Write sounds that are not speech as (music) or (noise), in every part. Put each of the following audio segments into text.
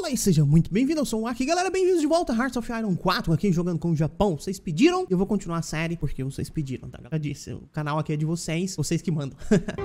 Olá e seja muito bem-vindo, eu sou o Aki. Galera, bem-vindos de volta a Hearts of Iron 4 aqui jogando com o Japão. Vocês pediram, eu vou continuar a série porque vocês pediram, tá? Já disse, o canal aqui é de vocês, vocês que mandam. (laughs)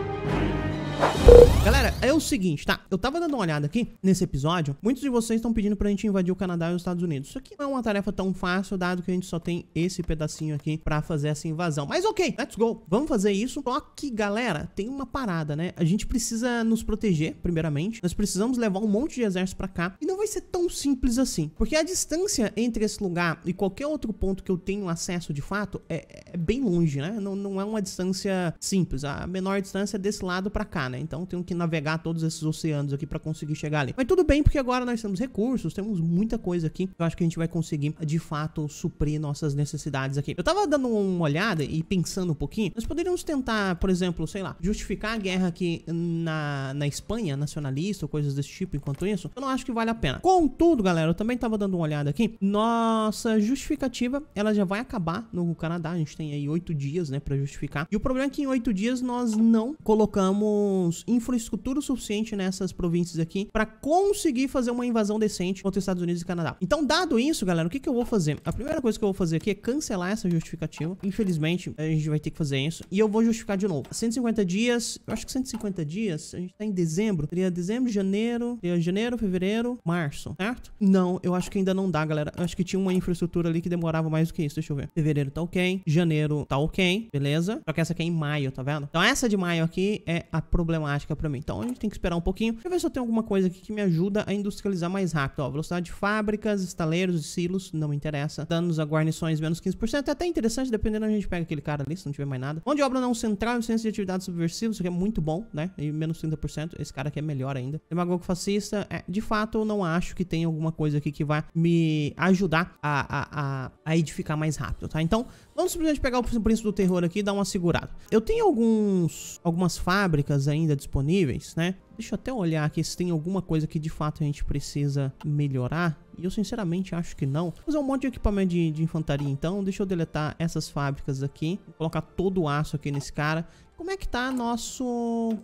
Galera, é o seguinte, tá? Eu tava dando uma olhada aqui nesse episódio. Muitos de vocês estão pedindo pra gente invadir o Canadá e os Estados Unidos. Isso aqui não é uma tarefa tão fácil, dado que a gente só tem esse pedacinho aqui pra fazer essa invasão. Mas ok, let's go. Vamos fazer isso. Só que, galera, tem uma parada, né? A gente precisa nos proteger, primeiramente. Nós precisamos levar um monte de exército pra cá. E não vai ser tão simples assim. Porque a distância entre esse lugar e qualquer outro ponto que eu tenho acesso de fato é, é bem longe, né? Não, não é uma distância simples. A menor distância é desse lado pra cá, né? Então então tenho que navegar todos esses oceanos aqui para conseguir chegar ali. Mas tudo bem, porque agora nós temos recursos, temos muita coisa aqui. Eu acho que a gente vai conseguir, de fato, suprir nossas necessidades aqui. Eu tava dando uma olhada e pensando um pouquinho. Nós poderíamos tentar, por exemplo, sei lá, justificar a guerra aqui na, na Espanha, nacionalista ou coisas desse tipo, enquanto isso. Eu não acho que vale a pena. Contudo, galera, eu também tava dando uma olhada aqui. Nossa justificativa, ela já vai acabar no Canadá. A gente tem aí oito dias, né, para justificar. E o problema é que em oito dias nós não colocamos infraestrutura suficiente nessas províncias aqui para conseguir fazer uma invasão decente contra os Estados Unidos e Canadá. Então, dado isso, galera, o que, que eu vou fazer? A primeira coisa que eu vou fazer aqui é cancelar essa justificativa. Infelizmente, a gente vai ter que fazer isso. E eu vou justificar de novo. 150 dias, eu acho que 150 dias, a gente tá em dezembro. Seria dezembro, janeiro, seria janeiro, fevereiro, março, certo? Não, eu acho que ainda não dá, galera. Eu acho que tinha uma infraestrutura ali que demorava mais do que isso. Deixa eu ver. Fevereiro tá ok, janeiro tá ok, beleza? Só que essa aqui é em maio, tá vendo? Então essa de maio aqui é a problemática para mim. Então a gente tem que esperar um pouquinho para ver se eu tenho alguma coisa aqui que me ajuda a industrializar mais rápido. Ó, velocidade de fábricas, estaleiros e silos, não me interessa. Danos a guarnições, menos 15%. É até interessante, dependendo a gente pega aquele cara ali, se não tiver mais nada. Onde obra não central, licença de atividades subversivas, isso aqui é muito bom, né? E menos 30%. Esse cara aqui é melhor ainda. Demagogo fascista, é, de fato, eu não acho que tem alguma coisa aqui que vai me ajudar a, a, a, a edificar mais rápido, tá? Então, Vamos simplesmente pegar o Príncipe do Terror aqui e dar uma segurada. Eu tenho alguns, algumas fábricas ainda disponíveis, né? Deixa eu até olhar aqui se tem alguma coisa que de fato a gente precisa melhorar. E eu sinceramente acho que não. Vou fazer um monte de equipamento de, de infantaria então. Deixa eu deletar essas fábricas aqui. Vou colocar todo o aço aqui nesse cara. Como é que tá nosso...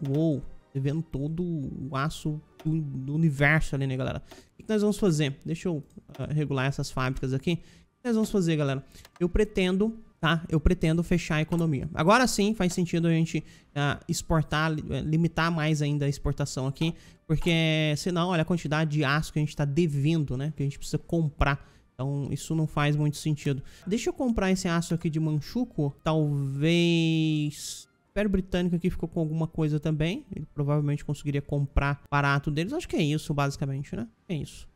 Uou! Tá vendo todo o aço do, do universo ali, né, galera? O que, que nós vamos fazer? Deixa eu uh, regular essas fábricas aqui. Nós vamos fazer, galera. Eu pretendo, tá? Eu pretendo fechar a economia. Agora sim faz sentido a gente uh, exportar, eh, limitar mais ainda a exportação aqui. Porque senão, olha a quantidade de aço que a gente está devendo, né? Que a gente precisa comprar. Então isso não faz muito sentido. Deixa eu comprar esse aço aqui de Manchuco. Talvez... O Império Britânico aqui ficou com alguma coisa também. Ele provavelmente conseguiria comprar barato deles. Acho que é isso, basicamente, né? É isso.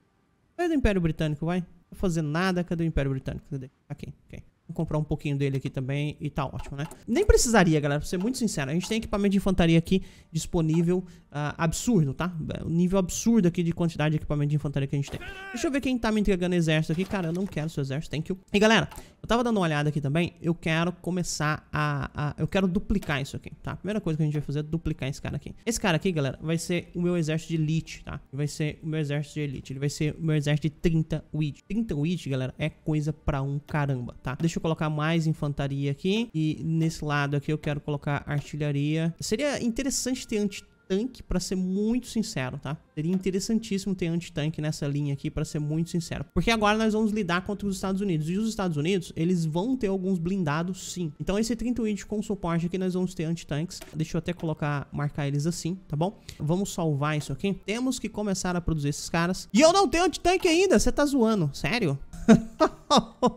Vai do Império Britânico, vai fazer nada. Cadê o Império Britânico? Cadê? Aqui, ok. Vou comprar um pouquinho dele aqui também e tá ótimo, né? Nem precisaria, galera, pra ser muito sincero. A gente tem equipamento de infantaria aqui disponível uh, absurdo, tá? Um nível absurdo aqui de quantidade de equipamento de infantaria que a gente tem. Deixa eu ver quem tá me entregando exército aqui. Cara, eu não quero seu exército, thank you. E galera, eu tava dando uma olhada aqui também. Eu quero começar a, a... Eu quero duplicar isso aqui, tá? A primeira coisa que a gente vai fazer é duplicar esse cara aqui. Esse cara aqui, galera, vai ser o meu exército de elite, tá? Vai ser o meu exército de elite. Ele vai ser o meu exército de 30 witch. 30 witch, galera, é coisa pra um caramba, tá? Deixa Deixa eu colocar mais infantaria aqui. E nesse lado aqui eu quero colocar artilharia. Seria interessante ter anti tanque, para ser muito sincero, tá? Seria interessantíssimo ter anti-tanque nessa linha aqui, para ser muito sincero. Porque agora nós vamos lidar contra os Estados Unidos. E os Estados Unidos, eles vão ter alguns blindados, sim. Então esse 38 com suporte aqui, nós vamos ter anti-tanques. Deixa eu até colocar, marcar eles assim, tá bom? Vamos salvar isso aqui. Temos que começar a produzir esses caras. E eu não tenho anti-tanque ainda, você tá zoando, sério?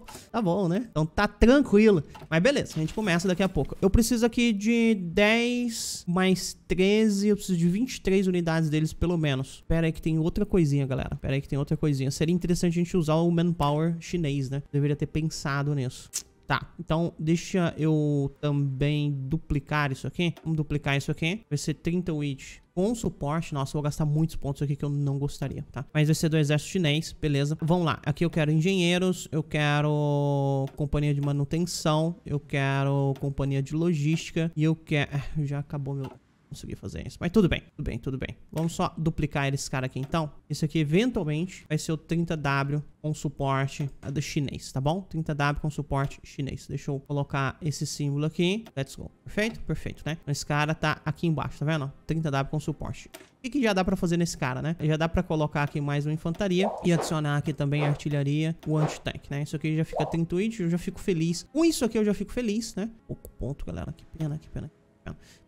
(laughs) tá bom, né? Então tá tranquilo. Mas beleza, a gente começa daqui a pouco. Eu preciso aqui de 10 mais 13. Eu preciso de 23 unidades deles, pelo menos. Pera aí que tem outra coisinha, galera. Pera aí que tem outra coisinha. Seria interessante a gente usar o manpower chinês, né? Deveria ter pensado nisso. Tá, então deixa eu também duplicar isso aqui. Vamos duplicar isso aqui. Vai ser 30 width com suporte, nossa, vou gastar muitos pontos aqui que eu não gostaria, tá? Mas vai ser do exército chinês, beleza. Vamos lá, aqui eu quero engenheiros, eu quero companhia de manutenção, eu quero companhia de logística e eu quero... É, já acabou meu consegui fazer isso. Mas tudo bem, tudo bem, tudo bem. Vamos só duplicar esse cara aqui então. Isso aqui eventualmente vai ser o 30W com suporte do chinês, tá bom? 30W com suporte chinês. Deixa eu colocar esse símbolo aqui. Let's go. Perfeito? Perfeito, né? Esse cara tá aqui embaixo, tá vendo? 30W com suporte. O que, que já dá pra fazer nesse cara, né? Já dá pra colocar aqui mais uma infantaria e adicionar aqui também a artilharia, o anti-tank, né? Isso aqui já fica 30 eu já fico feliz. Com isso aqui eu já fico feliz, né? Pouco ponto, galera. Que pena, que pena.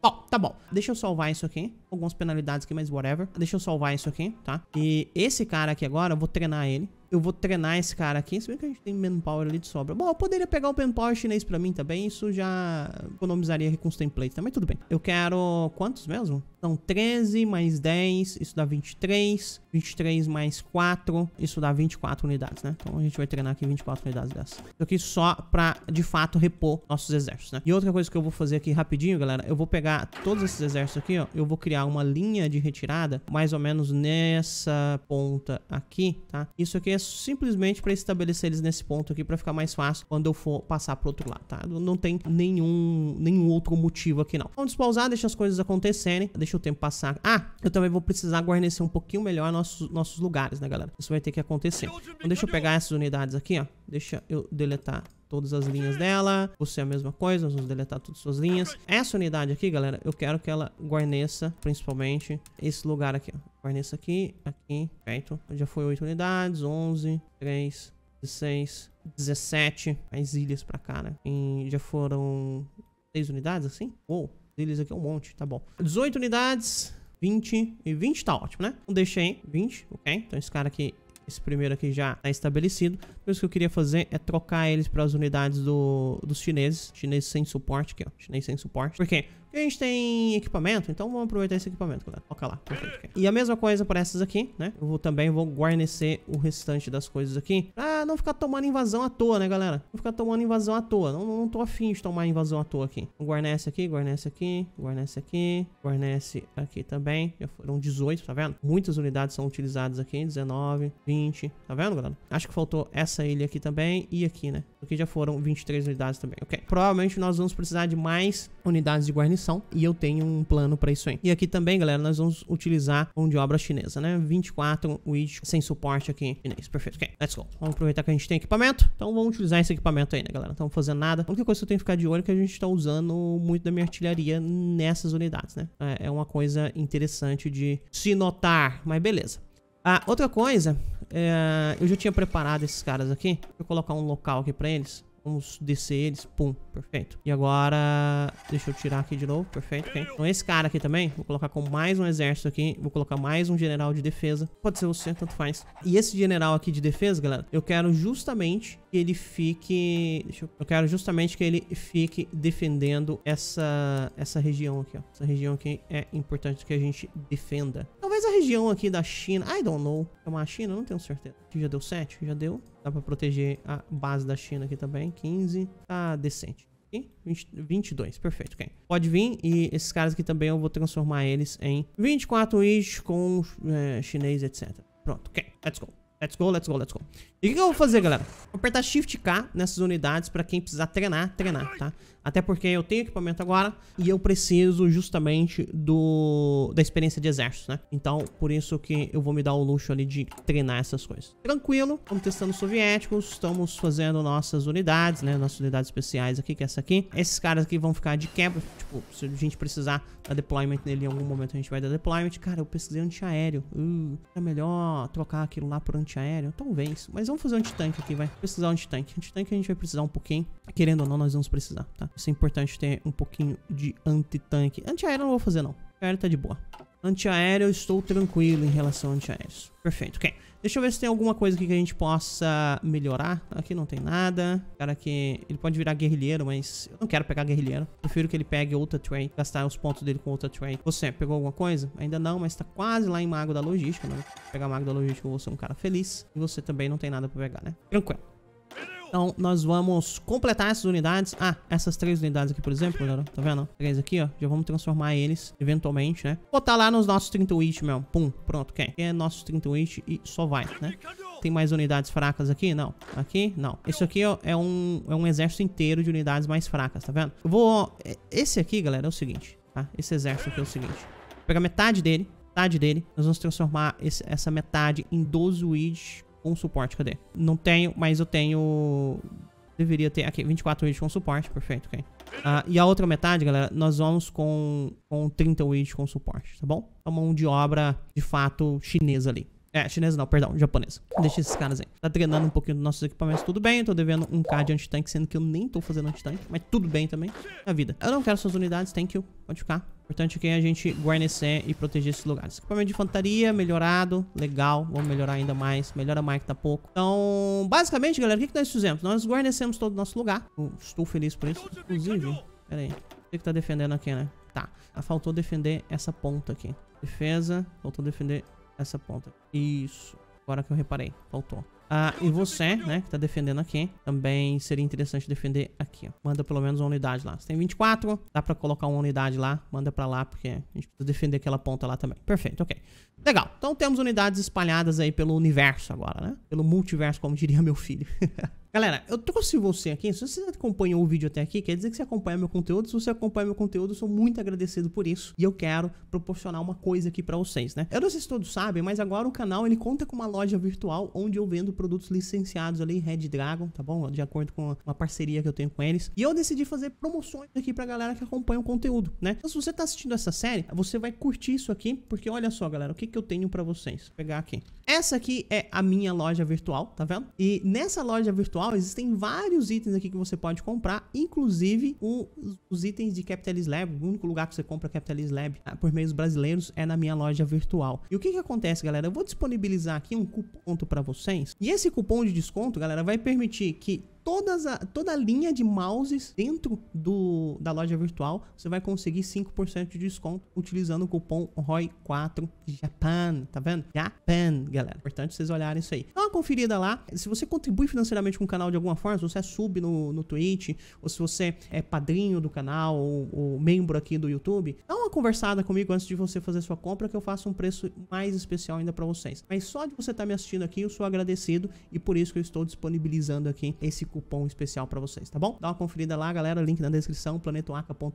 Bom, tá bom. Deixa eu salvar isso aqui. Algumas penalidades aqui, mas whatever. Deixa eu salvar isso aqui, tá? E esse cara aqui agora, eu vou treinar ele eu vou treinar esse cara aqui. Se bem que a gente tem manpower ali de sobra. Bom, eu poderia pegar o um manpower chinês pra mim também. Isso já economizaria com os templates também. Tudo bem. Eu quero... Quantos mesmo? Então, 13 mais 10. Isso dá 23. 23 mais 4. Isso dá 24 unidades, né? Então, a gente vai treinar aqui 24 unidades dessa. Isso aqui só pra, de fato, repor nossos exércitos, né? E outra coisa que eu vou fazer aqui rapidinho, galera. Eu vou pegar todos esses exércitos aqui, ó. Eu vou criar uma linha de retirada mais ou menos nessa ponta aqui, tá? Isso aqui é simplesmente para estabelecer eles nesse ponto aqui para ficar mais fácil quando eu for passar pro outro lado, tá? Não tem nenhum, nenhum outro motivo aqui não. Vamos pausar deixa as coisas acontecerem, deixa o tempo passar. Ah, eu também vou precisar guarnecer um pouquinho melhor nossos, nossos lugares, né, galera? Isso vai ter que acontecer. Então deixa eu pegar essas unidades aqui, ó. Deixa eu deletar todas as linhas dela. Você é a mesma coisa, nós vamos deletar todas tá as suas linhas. Essa unidade aqui, galera, eu quero que ela guarneça, principalmente, esse lugar aqui, ó. Guarneça aqui, aqui, perfeito. Já foi 8 unidades, 11, 3, 16, 17. Mais ilhas pra cá, né? E já foram 6 unidades, assim? Uou, ilhas aqui é um monte, tá bom. 18 unidades... 20 e 20 tá ótimo, né? Então, Deixei 20, ok? Então esse cara aqui esse primeiro aqui já está estabelecido. Depois então, o que eu queria fazer é trocar eles para as unidades do, dos chineses. Chinês sem suporte aqui, ó. Chinês sem suporte. Por quê? Porque a gente tem equipamento, então vamos aproveitar esse equipamento, galera. lá. Perfeito. E a mesma coisa para essas aqui, né? Eu vou, também vou guarnecer o restante das coisas aqui não ficar tomando invasão à toa, né, galera? Não ficar tomando invasão à toa. Não, não tô afim de tomar invasão à toa aqui. Guarnece aqui, guarnece aqui, guarnece aqui, guarnece aqui também. Já foram 18, tá vendo? Muitas unidades são utilizadas aqui, 19, 20, tá vendo, galera? Acho que faltou essa ilha aqui também e aqui, né? Aqui já foram 23 unidades também, ok? Provavelmente nós vamos precisar de mais unidades de guarnição e eu tenho um plano pra isso aí. E aqui também, galera, nós vamos utilizar mão de obra chinesa, né? 24 widgets sem suporte aqui chinês. Perfeito, ok? Let's go. Vamos aproveitar aproveitar que a gente tem equipamento. Então vamos utilizar esse equipamento aí, né, galera? Não fazer nada. A única coisa que eu tenho que ficar de olho é que a gente está usando muito da minha artilharia nessas unidades, né? É, é uma coisa interessante de se notar, mas beleza. Ah, outra coisa, é... eu já tinha preparado esses caras aqui. Vou colocar um local aqui pra eles. Vamos descer eles. Pum, perfeito. E agora... Deixa eu tirar aqui de novo. Perfeito, ok. Então esse cara aqui também. Vou colocar com mais um exército aqui. Vou colocar mais um general de defesa. Pode ser você, tanto faz. E esse general aqui de defesa, galera, eu quero justamente que ele fique... Deixa eu... eu quero justamente que ele fique defendendo essa, essa região aqui, ó. Essa região aqui é importante que a gente defenda. Mas a região aqui da China, I don't know. É uma China? Não tenho certeza. Aqui já deu 7, já deu. Dá pra proteger a base da China aqui também. 15, tá decente. Aqui, 22, perfeito, Ok. Pode vir e esses caras aqui também eu vou transformar eles em 24 is com é, chinês, etc. Pronto, ok, let's go. Let's go, let's go, let's go. E o que, eu vou fazer, galera? Vou apertar Shift K nessas unidades pra quem precisar treinar, treinar, tá? Até porque eu tenho equipamento agora e eu preciso justamente do da experiência de exército, né? Então, por isso que eu vou me dar o luxo ali de treinar essas coisas. Tranquilo, estamos testando soviéticos, estamos fazendo nossas unidades, né? Nossas unidades especiais aqui, que é essa aqui. Esses caras aqui vão ficar de quebra, tipo, se a gente precisar dar deployment nele em algum momento, a gente vai dar deployment. Cara, eu pesquisei antiaéreo. Uh, é melhor trocar aquilo lá por anti antiaéreo? Talvez. Mas vamos fazer um antitanque aqui, vai. Precisar um antitanque. Antitanque a gente vai precisar um pouquinho. Querendo ou não, nós vamos precisar, tá? Isso é importante ter um pouquinho de antitanque. Antiaéreo eu não vou fazer, não. Antiaéreo tá de boa. Antiaéreo, estou tranquilo em relação a antiaéreos. Perfeito, ok. Deixa eu ver se tem alguma coisa aqui que a gente possa melhorar. Aqui não tem nada. O cara que Ele pode virar guerrilheiro, mas eu não quero pegar guerrilheiro. Prefiro que ele pegue outra train, gastar os pontos dele com outra train. Você, pegou alguma coisa? Ainda não, mas tá quase lá em Mago da Logística, né? Pegar Mago da Logística, eu vou ser um cara feliz. E você também não tem nada pra pegar, né? Tranquilo. Então, nós vamos completar essas unidades. Ah, essas três unidades aqui, por exemplo, galera. Tá vendo? Três aqui, ó. Já vamos transformar eles, eventualmente, né? Botar lá nos nossos 30 witch, meu. Pum, pronto, quem? É nossos 30 witch e só vai, né? Tem mais unidades fracas aqui? Não. Aqui? Não. Isso aqui ó, é, um, é um exército inteiro de unidades mais fracas, tá vendo? Eu vou... É, esse aqui, galera, é o seguinte, tá? Esse exército aqui é o seguinte. Vou pegar metade dele, metade dele. Nós vamos transformar esse, essa metade em 12 witch com suporte, cadê? Não tenho, mas eu tenho... Deveria ter aqui, 24 widgets com suporte, perfeito, ok. Ah, e a outra metade, galera, nós vamos com, com 30 widgets com suporte, tá bom? É mão de obra, de fato, chinesa ali. É, chinesa não, perdão, japonesa. Deixa esses caras aí. Tá treinando um pouquinho dos nossos equipamentos, tudo bem. tô devendo um K de anti-tank, sendo que eu nem tô fazendo anti-tank. mas tudo bem também. A vida. Eu não quero suas unidades, thank you. Pode ficar. Importante que é a gente guarnecer e proteger esses lugares. Equipamento de infantaria, melhorado, legal. Vamos melhorar ainda mais. Melhora mais que tá pouco. Então, basicamente, galera, o que, que nós fizemos? Nós guarnecemos todo o nosso lugar. Eu hum, estou feliz por isso. Inclusive, pera aí. Você que tá defendendo aqui, né? Tá. Ah, faltou defender essa ponta aqui. Defesa. Faltou defender essa ponta. Isso. Agora que eu reparei. Faltou. Ah, e você, né, que tá defendendo aqui, também seria interessante defender aqui, ó. Manda pelo menos uma unidade lá. Você tem 24, dá pra colocar uma unidade lá, manda pra lá, porque a gente precisa defender aquela ponta lá também. Perfeito, ok. Legal, então temos unidades espalhadas aí pelo universo agora, né? Pelo multiverso, como diria meu filho. (laughs) Galera, eu trouxe você aqui, se você acompanhou o vídeo até aqui, quer dizer que você acompanha meu conteúdo, se você acompanha meu conteúdo, eu sou muito agradecido por isso, e eu quero proporcionar uma coisa aqui para vocês, né? Eu não sei se todos sabem, mas agora o canal, ele conta com uma loja virtual, onde eu vendo produtos licenciados ali, Red Dragon, tá bom? De acordo com uma parceria que eu tenho com eles, e eu decidi fazer promoções aqui pra galera que acompanha o conteúdo, né? Então se você tá assistindo essa série, você vai curtir isso aqui, porque olha só, galera, o que que eu tenho para vocês? Vou pegar aqui. Essa aqui é a minha loja virtual, tá vendo? E nessa loja virtual, pessoal, existem vários itens aqui que você pode comprar, inclusive o, os itens de Capitalist Lab. O único lugar que você compra Capitalist Lab ah, por meios brasileiros é na minha loja virtual. E o que, que acontece, galera? Eu vou disponibilizar aqui um cupom para vocês. E esse cupom de desconto, galera, vai permitir que todas a, toda a linha de mouses dentro do, da loja virtual, você vai conseguir 5% de desconto utilizando o cupom ROI4 Japan, tá vendo? Japan, galera. Importante vocês olharem isso aí. Dá uma conferida lá. Se você contribui financeiramente com o canal de alguma forma, se você é sub no, no Twitch, ou se você é padrinho do canal, ou, ou membro aqui do YouTube, dá uma conversada comigo antes de você fazer sua compra, que eu faço um preço mais especial ainda para vocês. Mas só de você estar tá me assistindo aqui, eu sou agradecido e por isso que eu estou disponibilizando aqui esse cupom cupom especial para vocês, tá bom? Dá uma conferida lá, galera, link na descrição, planetoaca.com.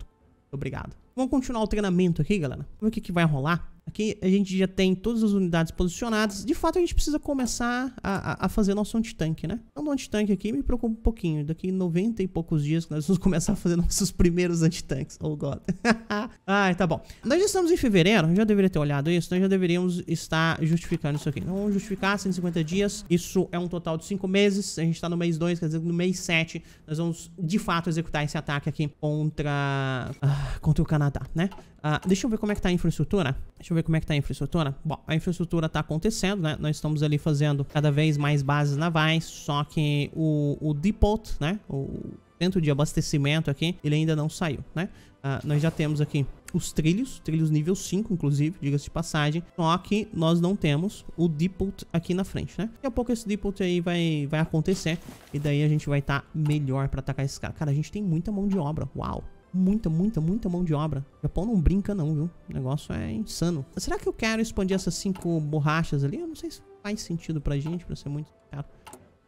Obrigado. Vamos continuar o treinamento aqui, galera. Vamos ver o que, que vai rolar. Aqui a gente já tem todas as unidades posicionadas. De fato, a gente precisa começar a, a fazer nosso antitanque, né? Então, o antitanque aqui me preocupa um pouquinho. Daqui 90 e poucos dias que nós vamos começar a fazer (laughs) nossos primeiros antitanques. Oh, God. (laughs) ai tá bom. Nós já estamos em fevereiro, já deveria ter olhado isso. Nós já deveríamos estar justificando isso aqui. Então, vamos justificar 150 dias. Isso é um total de 5 meses. A gente está no mês 2, quer dizer, no mês 7, nós vamos, de fato, executar esse ataque aqui contra, ah, contra o Canadá, né? Ah, deixa eu ver como é que tá a infraestrutura. Deixa eu ver como é que tá a infraestrutura. Bom, a infraestrutura tá acontecendo, né? Nós estamos ali fazendo cada vez mais bases navais, só que o, o depot, né? O centro de abastecimento aqui, ele ainda não saiu, né? Ah, nós já temos aqui os trilhos, trilhos nível 5, inclusive, diga-se de passagem. Só que nós não temos o depot aqui na frente, né? Daqui a pouco esse depot aí vai, vai acontecer. E daí a gente vai estar tá melhor pra atacar esse cara. Cara, a gente tem muita mão de obra. Uau! muita, muita, muita mão de obra. O Japão não brinca não, viu? O negócio é insano. Será que eu quero expandir essas cinco borrachas ali? Eu não sei se faz sentido pra gente, pra ser muito caro.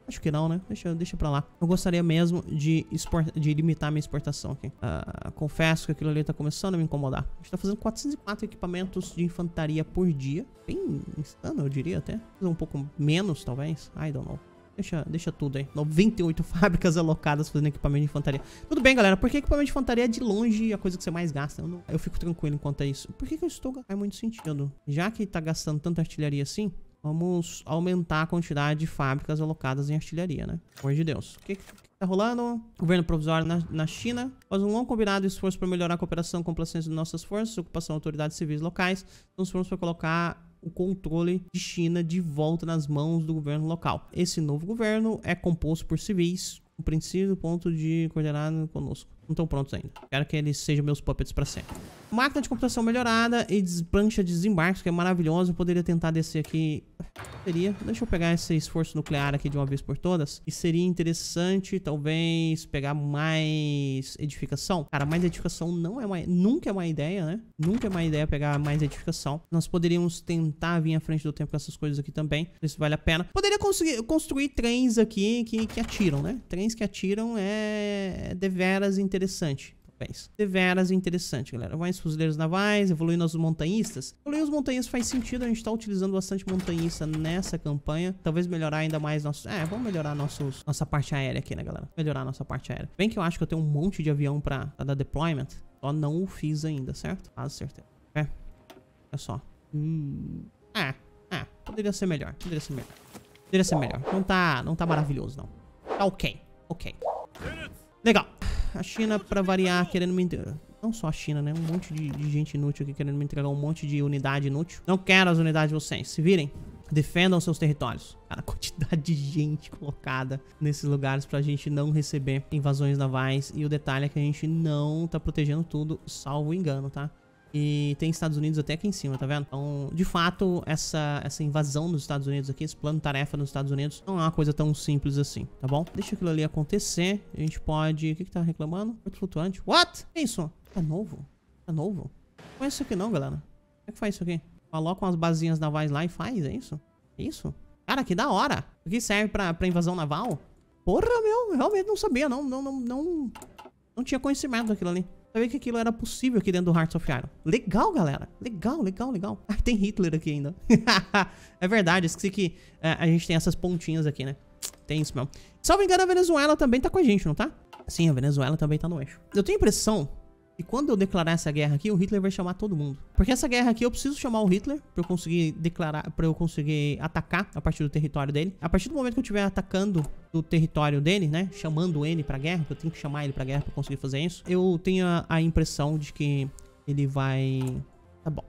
Acho que não, né? Deixa, deixa pra lá. Eu gostaria mesmo de, exporta, de limitar minha exportação aqui. Uh, confesso que aquilo ali tá começando a me incomodar. A gente tá fazendo 404 equipamentos de infantaria por dia. Bem insano, eu diria até. Um pouco menos, talvez. I don't know. Deixa, deixa tudo aí. 98 (laughs) fábricas alocadas fazendo equipamento de infantaria. Tudo bem, galera. Por que equipamento de infantaria é de longe a coisa que você mais gasta? Eu, não, eu fico tranquilo enquanto é isso. Por que, que eu estou Faz muito sentido. Já que tá gastando tanta artilharia assim, vamos aumentar a quantidade de fábricas alocadas em artilharia, né? Por de Deus. O que, que tá rolando? Governo provisório na, na China. Faz um longo combinado esforço para melhorar a cooperação e complacência de nossas forças, ocupação de autoridades civis locais. Então, se formos para colocar o controle de China de volta nas mãos do governo local. Esse novo governo é composto por civis, o princípio ponto de coordenar conosco não estão prontos ainda. Quero que eles sejam meus puppets para sempre. Máquina de computação melhorada e plancha de desembarque, que é maravilhoso. Eu poderia tentar descer aqui... Seria. Deixa eu pegar esse esforço nuclear aqui de uma vez por todas. E seria interessante, talvez, pegar mais edificação. Cara, mais edificação não é uma... nunca é uma ideia, né? Nunca é uma ideia pegar mais edificação. Nós poderíamos tentar vir à frente do tempo com essas coisas aqui também. Isso vale a pena. Poderia conseguir construir trens aqui que, que atiram, né? Trens que atiram é, é deveras interessante interessante. Pensa. Deveras interessante, galera. Vai os fuzileiros navais, evoluindo os montanhistas. Evoluir os montanhistas faz sentido, a gente tá utilizando bastante montanhista nessa campanha. Talvez melhorar ainda mais nossos... É, vamos melhorar nossos... nossa parte aérea aqui, né, galera? Melhorar nossa parte aérea. Bem que eu acho que eu tenho um monte de avião pra, pra dar deployment. Só não o fiz ainda, certo? Quase certeza. É. Olha só. Hum. Ah, ah. Poderia ser melhor. Poderia ser melhor. Poderia ser melhor. Não tá, não tá maravilhoso, não. Tá ok. Ok. Legal a China, pra variar, querendo me... Não só a China, né? Um monte de, de gente inútil aqui querendo me entregar um monte de unidade inútil. Não quero as unidades de vocês. Se virem. Defendam seus territórios. Cara, a quantidade de gente colocada nesses lugares pra gente não receber invasões navais. E o detalhe é que a gente não tá protegendo tudo, salvo engano, tá? E tem Estados Unidos até aqui em cima, tá vendo? Então, de fato, essa, essa invasão dos Estados Unidos aqui, esse plano tarefa nos Estados Unidos, não é uma coisa tão simples assim, tá bom? Deixa aquilo ali acontecer. A gente pode... O que que tá reclamando? Muito flutuante. What? Que isso? É novo? É novo? Não é isso aqui não, galera. Como é que faz isso aqui? Coloca umas basinhas navais lá e faz, é isso? É isso? Cara, que da hora. O que serve pra, pra invasão naval? Porra, meu, realmente não sabia, não, não, não, não, não tinha conhecimento daquilo ali. Sabia que aquilo era possível aqui dentro do Hearts of Iron. Legal, galera. Legal, legal, legal. Ah, (laughs) tem Hitler aqui ainda. (laughs) é verdade, esqueci que é, a gente tem essas pontinhas aqui, né? Tem isso mesmo. Se não me engano, a Venezuela também tá com a gente, não tá? Sim, a Venezuela também tá no eixo. Eu tenho a impressão e quando eu declarar essa guerra aqui, o Hitler vai chamar todo mundo. Porque essa guerra aqui eu preciso chamar o Hitler para eu conseguir declarar, para eu conseguir atacar a partir do território dele. A partir do momento que eu estiver atacando o território dele, né, chamando ele para guerra, eu tenho que chamar ele para guerra para conseguir fazer isso. Eu tenho a impressão de que ele vai tá bom.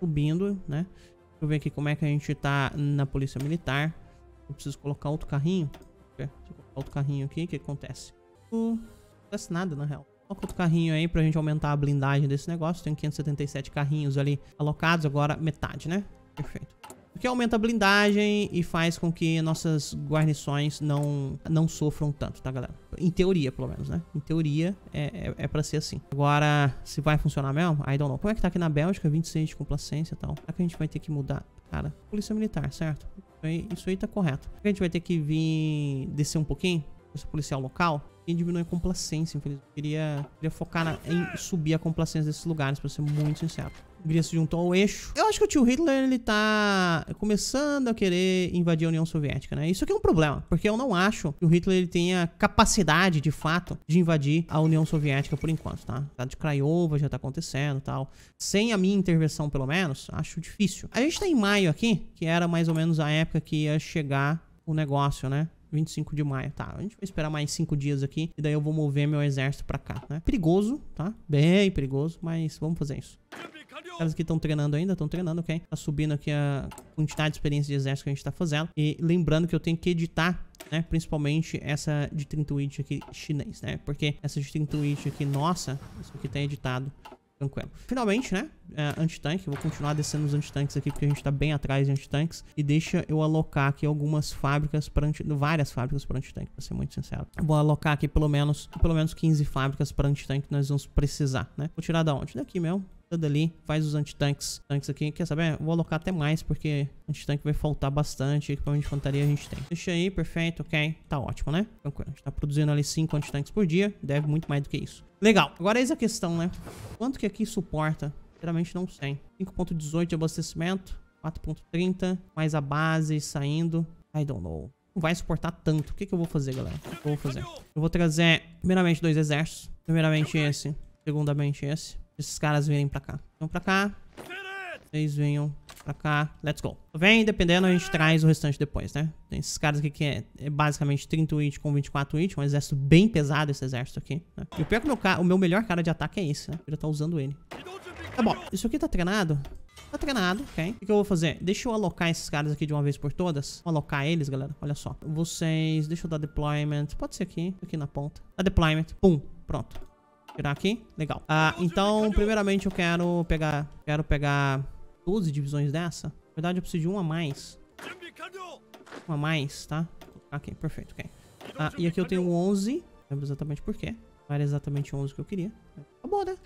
Subindo, né? Deixa eu ver aqui como é que a gente tá na polícia militar. Eu preciso colocar outro carrinho. Deixa eu colocar outro carrinho aqui, o que acontece? Não acontece nada, na real. Coloca outro carrinho aí pra gente aumentar a blindagem desse negócio. Tem 577 carrinhos ali alocados, agora metade, né? Perfeito. O que aumenta a blindagem e faz com que nossas guarnições não, não sofram tanto, tá, galera? Em teoria, pelo menos, né? Em teoria, é, é, é pra ser assim. Agora, se vai funcionar mesmo, I don't know. Como é que tá aqui na Bélgica? 26 de complacência e tal. Será que a gente vai ter que mudar? Cara, polícia militar, certo? Isso aí, tá correto. Será correto. A gente vai ter que vir descer um pouquinho, esse policial local, e diminuir a complacência, infelizmente. Queria, queria focar na, em subir a complacência desses lugares, pra ser muito sincero. Hungria se juntou ao eixo. Eu acho que o tio Hitler, ele tá começando a querer invadir a União Soviética, né? Isso aqui é um problema, porque eu não acho que o Hitler ele tenha capacidade, de fato, de invadir a União Soviética por enquanto, tá? Tá de Craiova, já tá acontecendo tal. Sem a minha intervenção, pelo menos, acho difícil. A gente tá em maio aqui, que era mais ou menos a época que ia chegar o negócio, né? 25 de maio. Tá, a gente vai esperar mais 5 dias aqui e daí eu vou mover meu exército pra cá, né? Perigoso, tá? Bem perigoso, mas vamos fazer isso. Os caras que estão treinando ainda, estão treinando, ok? Tá subindo aqui a quantidade de experiência de exército que a gente tá fazendo. E lembrando que eu tenho que editar né? Principalmente essa de 30 aqui chinês, né? Porque essa de 30 aqui, nossa, isso aqui tá editado tranquilo. Finalmente, né? É, antitanque. Vou continuar descendo os antitanques aqui, porque a gente tá bem atrás de antitanques. E deixa eu alocar aqui algumas fábricas para anti... Várias fábricas para antitanque, pra ser muito sincero. Vou alocar aqui pelo menos, pelo menos 15 fábricas para antitanque que nós vamos precisar, né? Vou tirar da onde? Daqui mesmo tudo ali faz os antitanques. Tanques aqui, quer saber? Vou alocar até mais, porque antitanque vai faltar bastante. Equipamento de infantaria a gente tem. Deixa aí, perfeito, ok. Tá ótimo, né? Tranquilo. A gente tá produzindo ali 5 antitanques por dia. Deve muito mais do que isso. Legal. Agora é a questão, né? Quanto que aqui suporta? Geralmente não sei. 5.18 de abastecimento. 4.30. Mais a base saindo. I don't know. Não vai suportar tanto. O que, que eu vou fazer, galera? O que eu vou fazer? Eu vou trazer, primeiramente, dois exércitos. Primeiramente esse. Segundamente esse esses caras virem pra cá. vão pra cá. Vocês venham pra cá. Let's go. Vem, dependendo, a gente traz o restante depois, né? Tem esses caras aqui que é, é basicamente 30 witch com 24 witch. Um exército bem pesado esse exército aqui. Né? E o pior é que meu o meu melhor cara de ataque é esse, né? Eu já tá usando ele. Tá bom. Isso aqui tá treinado? Tá treinado, ok. O que, que eu vou fazer? Deixa eu alocar esses caras aqui de uma vez por todas. Vou alocar eles, galera. Olha só. Vocês... Deixa eu dar deployment. Pode ser aqui. Aqui na ponta. Dá deployment. Pum. Pronto. Tirar aqui. Legal. Ah, então, primeiramente eu quero pegar... Quero pegar 12 divisões dessa. Na verdade, eu preciso de uma a mais. Uma a mais, tá? Ok, perfeito, ok. Ah, e aqui eu tenho 11. Não lembro exatamente por quê. Não era exatamente 11 que eu queria. Tá bom, né?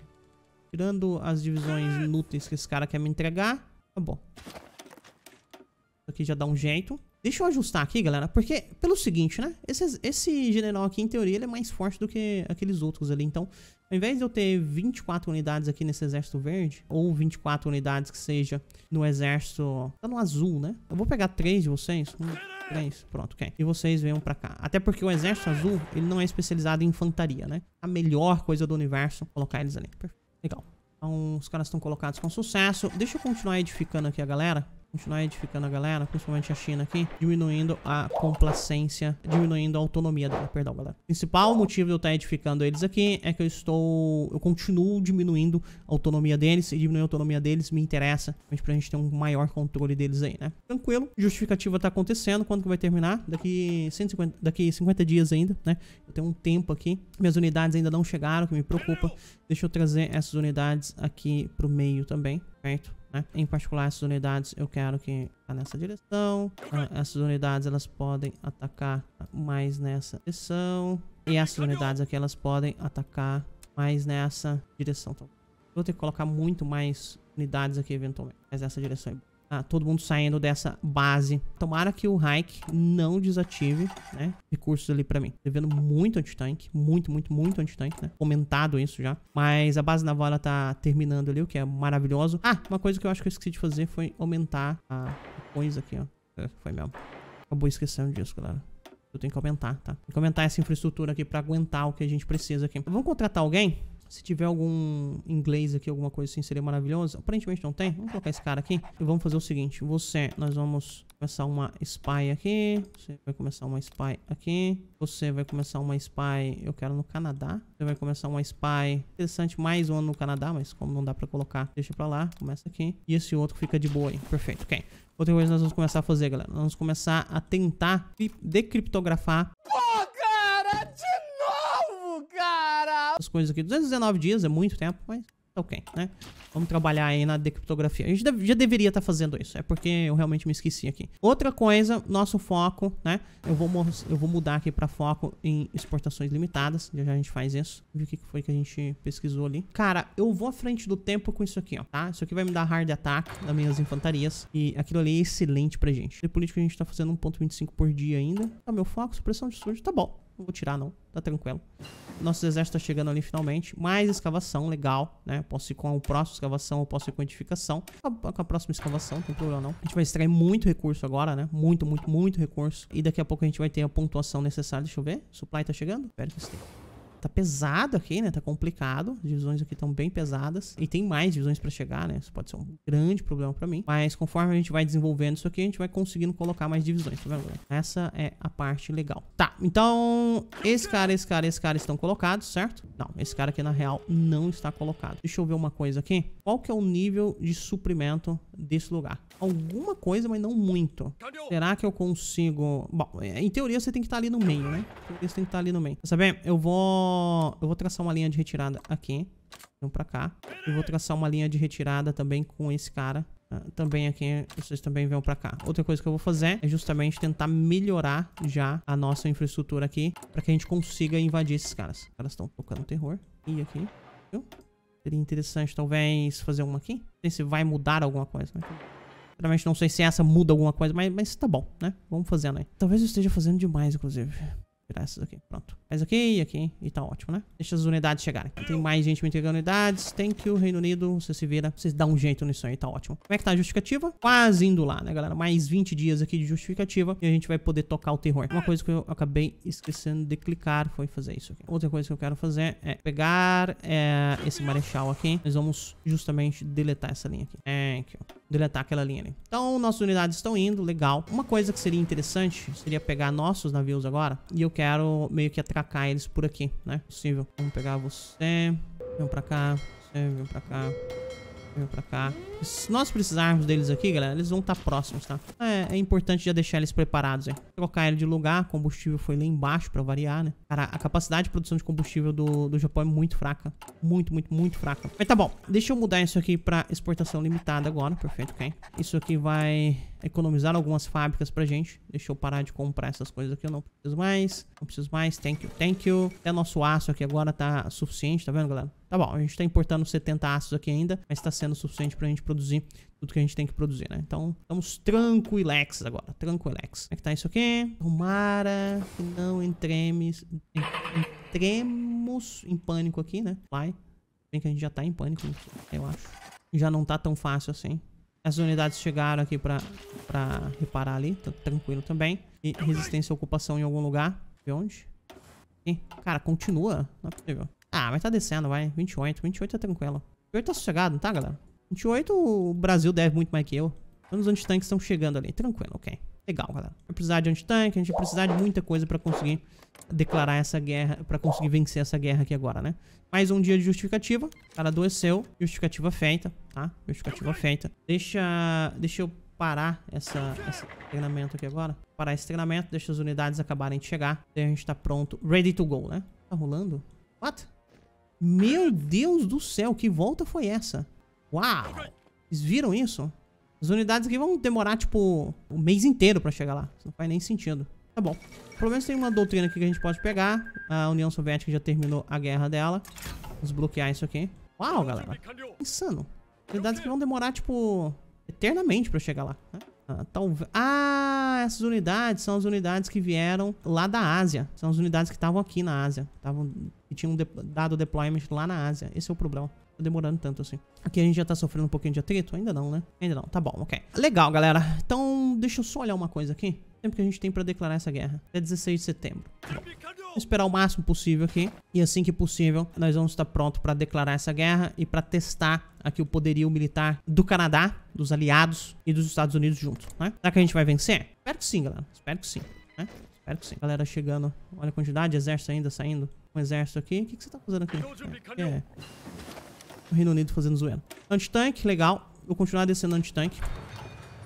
Tirando as divisões inúteis que esse cara quer me entregar. Tá bom. Isso aqui já dá um jeito. Deixa eu ajustar aqui, galera. Porque, pelo seguinte, né? Esse, esse general aqui, em teoria, ele é mais forte do que aqueles outros ali. Então, ao invés de eu ter 24 unidades aqui nesse exército verde, ou 24 unidades que seja no exército... Tá no azul, né? Eu vou pegar três de vocês. Um, três. Pronto, ok. E vocês venham pra cá. Até porque o exército azul, ele não é especializado em infantaria, né? A melhor coisa do universo, colocar eles ali. Legal. Então, os caras estão colocados com sucesso. Deixa eu continuar edificando aqui a galera continuar edificando a galera, principalmente a China aqui, diminuindo a complacência, diminuindo a autonomia dela, perdão, galera. O principal motivo de eu estar tá edificando eles aqui é que eu estou, eu continuo diminuindo a autonomia deles, e diminuir a autonomia deles me interessa, mas pra gente ter um maior controle deles aí, né? Tranquilo, justificativa tá acontecendo, quando que vai terminar? Daqui 150, daqui 50 dias ainda, né? Eu tenho um tempo aqui, minhas unidades ainda não chegaram, que me preocupa. Deixa eu trazer essas unidades aqui pro meio também, certo? Né? Em particular, essas unidades eu quero que vá nessa direção. Ah, essas unidades elas podem atacar mais nessa direção. E essas unidades aqui elas podem atacar mais nessa direção. Então, vou ter que colocar muito mais unidades aqui eventualmente. Mas essa direção é boa. Tá todo mundo saindo dessa base. Tomara que o Hike não desative, né? Recursos ali pra mim. Devendo muito antitanque. Muito, muito, muito antitanque, né? Comentado isso já. Mas a base naval, ela tá terminando ali, o que é maravilhoso. Ah, uma coisa que eu acho que eu esqueci de fazer foi aumentar a coisa aqui, ó. É, foi mesmo. Acabou esquecendo disso, galera. Eu tenho que aumentar, tá? Tem que aumentar essa infraestrutura aqui pra aguentar o que a gente precisa aqui. Vamos contratar alguém? Se tiver algum inglês aqui, alguma coisa assim, seria maravilhoso. Aparentemente não tem. Vamos colocar esse cara aqui. E vamos fazer o seguinte. Você, nós vamos começar uma spy aqui. Você vai começar uma spy aqui. Você vai começar uma spy, eu quero no Canadá. Você vai começar uma spy. Interessante, mais uma no Canadá, mas como não dá pra colocar, deixa pra lá. Começa aqui. E esse outro fica de boa aí. Perfeito, ok. Outra coisa que nós vamos começar a fazer, galera. Nós vamos começar a tentar decriptografar. Pô, cara, de novo, cara! as coisas aqui. 219 dias é muito tempo, mas tá ok, né? Vamos trabalhar aí na decriptografia. A gente já deveria estar tá fazendo isso, é porque eu realmente me esqueci aqui. Outra coisa, nosso foco, né? Eu vou, eu vou mudar aqui para foco em exportações limitadas, já, já a gente faz isso. Viu o que foi que a gente pesquisou ali. Cara, eu vou à frente do tempo com isso aqui, ó, tá? Isso aqui vai me dar hard attack nas minhas infantarias e aquilo ali é excelente pra gente. De política a gente tá fazendo 1.25 por dia ainda. Tá, meu foco, supressão de estúdio, tá bom vou tirar, não. Tá tranquilo. Nosso exército tá chegando ali finalmente. Mais escavação, legal, né? Posso ir com a próxima escavação, ou posso ir com a edificação. Com a próxima escavação, não tem problema não. A gente vai extrair muito recurso agora, né? Muito, muito, muito recurso. E daqui a pouco a gente vai ter a pontuação necessária. Deixa eu ver. Supply tá chegando? Espero que esteja tá pesado aqui, né? Tá complicado. As divisões aqui estão bem pesadas. E tem mais divisões para chegar, né? Isso pode ser um grande problema para mim. Mas conforme a gente vai desenvolvendo isso aqui, a gente vai conseguindo colocar mais divisões, tá vendo? Essa é a parte legal. Tá, então esse cara, esse cara, esse cara estão colocados, certo? Não, esse cara aqui na real não está colocado. Deixa eu ver uma coisa aqui. Qual que é o nível de suprimento desse lugar? Alguma coisa, mas não muito. Será que eu consigo... Bom, é, em teoria você tem que estar tá ali no meio, né? Em teoria você tem que estar tá ali no meio. Quer saber? Eu vou eu vou traçar uma linha de retirada aqui. Um pra cá. E vou traçar uma linha de retirada também com esse cara. Ah, também aqui, vocês também vêm pra cá. Outra coisa que eu vou fazer é justamente tentar melhorar já a nossa infraestrutura aqui. Pra que a gente consiga invadir esses caras. Os caras estão tocando terror. E aqui, viu? Seria interessante talvez fazer uma aqui. Não sei se vai mudar alguma coisa, né? Realmente não sei se essa muda alguma coisa, mas, mas tá bom, né? Vamos fazendo aí. Talvez eu esteja fazendo demais, inclusive. Virar essas aqui, pronto. Mas aqui e aqui, e tá ótimo, né? Deixa as unidades chegarem. Tem mais gente me entregando unidades. Thank you, Reino Unido. Você se vira. Vocês dão um jeito nisso aí, tá ótimo. Como é que tá a justificativa? Quase indo lá, né, galera? Mais 20 dias aqui de justificativa e a gente vai poder tocar o terror. Uma coisa que eu acabei esquecendo de clicar foi fazer isso aqui. Outra coisa que eu quero fazer é pegar é, esse marechal aqui. Nós vamos justamente deletar essa linha aqui. Thank you. Deletar aquela linha ali. Então, nossas unidades estão indo, legal. Uma coisa que seria interessante seria pegar nossos navios agora e eu quero meio que atracar eles por aqui, né? Possível. Vamos pegar você. Vem pra cá. Você vem pra cá pra cá. Se nós precisarmos deles aqui, galera, eles vão estar tá próximos, tá? É, é, importante já deixar eles preparados, né? Trocar ele de lugar, combustível foi lá embaixo pra variar, né? Cara, a capacidade de produção de combustível do, do Japão é muito fraca. Muito, muito, muito fraca. Mas tá bom, deixa eu mudar isso aqui pra exportação limitada agora, perfeito, ok? Isso aqui vai economizar algumas fábricas pra gente. Deixa eu parar de comprar essas coisas aqui, eu não preciso mais. Não preciso mais, thank you, thank you. Até nosso aço aqui agora tá suficiente, tá vendo, galera? Tá bom, a gente tá importando 70 aços aqui ainda, mas tá sendo suficiente pra gente produzir tudo que a gente tem que produzir, né? Então, estamos tranquilex agora, tranquilex. Como é que tá isso aqui? Tomara que não entremos entremos em pânico aqui, né? Vai. Bem que a gente já tá em pânico, eu acho. Já não tá tão fácil assim. As unidades chegaram aqui pra, pra reparar ali, tá tranquilo também. E resistência à ocupação em algum lugar. De onde? Aqui. Cara, continua. Não é possível. Ah, mas tá descendo, vai. 28. 28 é tranquilo. 28 tá sossegado, não tá, galera? 28 o Brasil deve muito mais que eu. Então os antitanques estão chegando ali. Tranquilo, ok. Legal, galera. Vai precisar de antitanque, a gente vai precisar de muita coisa pra conseguir declarar essa guerra, pra conseguir vencer essa guerra aqui agora, né? Mais um dia de justificativa. O cara adoeceu. É justificativa feita, tá? Justificativa feita. Deixa... Deixa eu parar essa, esse treinamento aqui agora. Parar esse treinamento, deixa as unidades acabarem de chegar. Daí a gente tá pronto. Ready to go, né? Tá rolando? What? Meu Deus do céu, que volta foi essa? Uau! Vocês viram isso? As unidades aqui vão demorar, tipo, um mês inteiro pra chegar lá. Isso não faz nem sentido. Tá bom. Pelo menos tem uma doutrina aqui que a gente pode pegar. A União Soviética já terminou a guerra dela. Desbloquear isso aqui. Uau, galera. Insano. Unidades que vão demorar, tipo, eternamente pra chegar lá. Né? Ah, talvez. Ah, essas unidades são as unidades que vieram lá da Ásia. São as unidades que estavam aqui na Ásia. Tavam, que tinham de... dado deployment lá na Ásia. Esse é o problema tá demorando tanto assim. Aqui a gente já tá sofrendo um pouquinho de atrito? Ainda não, né? Ainda não. Tá bom, ok. Legal, galera. Então, deixa eu só olhar uma coisa aqui tempo que a gente tem pra declarar essa guerra. Até 16 de setembro. vou esperar o máximo possível aqui. E assim que possível, nós vamos estar pronto pra declarar essa guerra e pra testar aqui o poderio militar do Canadá, dos aliados e dos Estados Unidos juntos, né? Será que a gente vai vencer? Espero que sim, galera. Espero que sim, né? Espero que sim. Galera chegando. Olha a quantidade de exército ainda saindo. Um exército aqui. O que, que você tá fazendo aqui? É. é. O Reino Unido fazendo zoeira. Antitanque, legal. Vou continuar descendo antitanque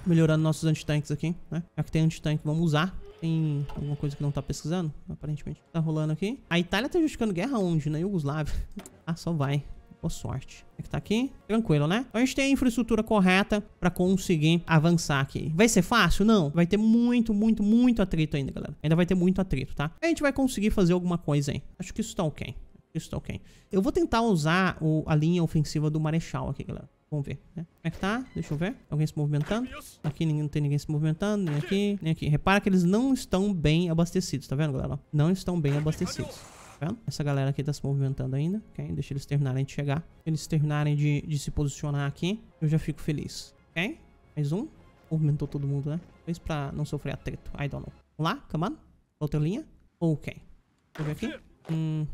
melhorando nossos antitanques aqui, né? Já que tem antitanque, vamos usar. Tem alguma coisa que não tá pesquisando? Aparentemente tá rolando aqui. A Itália tá justificando guerra onde? Na né? Iugoslávia. (laughs) ah, só vai. Boa sorte. É que tá aqui? Tranquilo, né? Então a gente tem a infraestrutura correta pra conseguir avançar aqui. Vai ser fácil? Não. Vai ter muito, muito, muito atrito ainda, galera. Ainda vai ter muito atrito, tá? A gente vai conseguir fazer alguma coisa aí. Acho que isso tá ok. Isso tá ok. Eu vou tentar usar o, a linha ofensiva do Marechal aqui, galera. Vamos ver, né? Como é que tá? Deixa eu ver. Alguém se movimentando? Aqui ninguém, não tem ninguém se movimentando, nem aqui, nem aqui. Repara que eles não estão bem abastecidos, tá vendo, galera? Não estão bem abastecidos. Tá vendo? Essa galera aqui tá se movimentando ainda, ok? Deixa eles terminarem de chegar. Eles terminarem de, de se posicionar aqui, eu já fico feliz, ok? Mais um. Movimentou todo mundo, né? Fez pra não sofrer atrito. I don't know. Vamos lá, come on. Outra linha. Ok. Deixa eu ver aqui. Hum,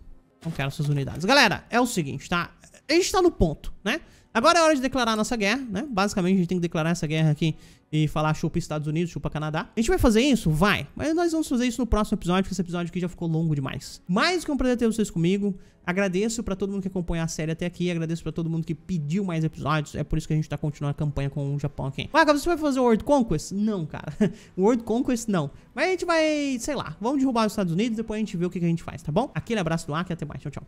não quero essas unidades. Galera, é o seguinte, tá? A gente tá no ponto, né? Agora é hora de declarar a nossa guerra, né? Basicamente, a gente tem que declarar essa guerra aqui e falar chupa Estados Unidos, chupa Canadá. A gente vai fazer isso? Vai. Mas nós vamos fazer isso no próximo episódio, porque esse episódio aqui já ficou longo demais. Mais que um prazer ter vocês comigo. Agradeço pra todo mundo que acompanhou a série até aqui. Agradeço pra todo mundo que pediu mais episódios. É por isso que a gente tá continuando a campanha com o Japão aqui. Ah, você vai fazer o World Conquest? Não, cara. (laughs) World Conquest, não. Mas a gente vai, sei lá, vamos derrubar os Estados Unidos, depois a gente vê o que, que a gente faz, tá bom? Aquele abraço do ar e até mais. Tchau, tchau.